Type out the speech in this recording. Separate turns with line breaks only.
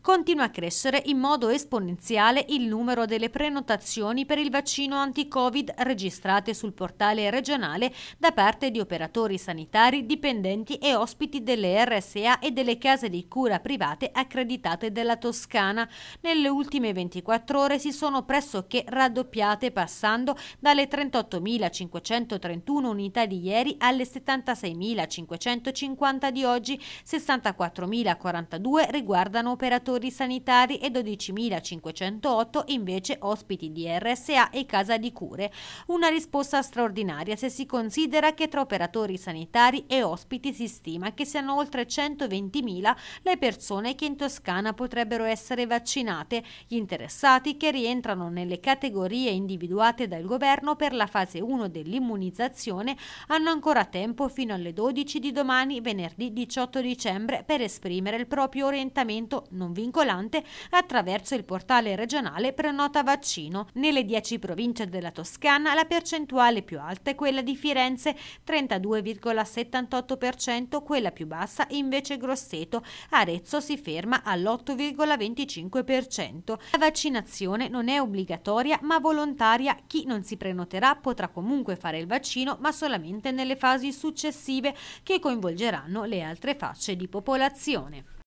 continua a crescere in modo esponenziale il numero delle prenotazioni per il vaccino anti-Covid registrate sul portale regionale da parte di operatori sanitari, dipendenti e ospiti delle RSA e delle case di cura private accreditate della Toscana. Nelle ultime 24 ore si sono pressoché raddoppiate passando dalle 38.531 unità di ieri alle 76.550 di oggi, 64.042 riguardano operatori operatori sanitari e 12.508 invece ospiti di RSA e casa di cure. Una risposta straordinaria se si considera che tra operatori sanitari e ospiti si stima che siano oltre 120.000 le persone che in Toscana potrebbero essere vaccinate, gli interessati che rientrano nelle categorie individuate dal governo per la fase 1 dell'immunizzazione hanno ancora tempo fino alle 12 di domani venerdì 18 dicembre per esprimere il proprio orientamento non vincolante attraverso il portale regionale Prenota Vaccino. Nelle 10 province della Toscana la percentuale più alta è quella di Firenze, 32,78%, quella più bassa invece Grosseto. Arezzo si ferma all'8,25%. La vaccinazione non è obbligatoria ma volontaria. Chi non si prenoterà potrà comunque fare il vaccino ma solamente nelle fasi successive che coinvolgeranno le altre facce di popolazione.